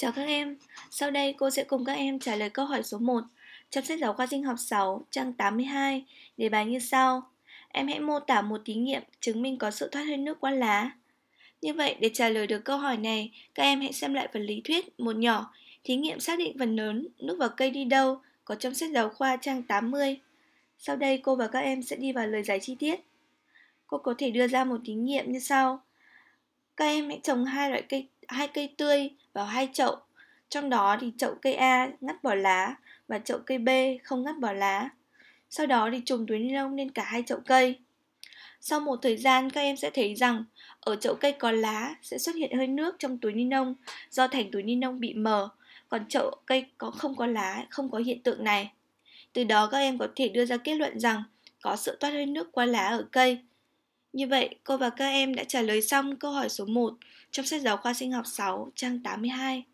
Chào các em, sau đây cô sẽ cùng các em trả lời câu hỏi số 1 trong sách giáo khoa sinh học 6, trang 82, đề bài như sau. Em hãy mô tả một thí nghiệm chứng minh có sự thoát hơi nước qua lá. Như vậy, để trả lời được câu hỏi này, các em hãy xem lại phần lý thuyết một nhỏ, thí nghiệm xác định phần lớn nước vào cây đi đâu có trong sách giáo khoa trang 80. Sau đây cô và các em sẽ đi vào lời giải chi tiết. Cô có thể đưa ra một thí nghiệm như sau. Các em hãy trồng hai loại cây hai cây tươi vào hai chậu. Trong đó thì chậu cây A ngắt bỏ lá và chậu cây B không ngắt bỏ lá. Sau đó thì trùm túi ni lông lên cả hai chậu cây. Sau một thời gian các em sẽ thấy rằng ở chậu cây có lá sẽ xuất hiện hơi nước trong túi ni lông do thành túi ni lông bị mờ, còn chậu cây có không có lá không có hiện tượng này. Từ đó các em có thể đưa ra kết luận rằng có sự toát hơi nước qua lá ở cây như vậy, cô và các em đã trả lời xong câu hỏi số 1 trong sách giáo khoa sinh học 6, trang 82.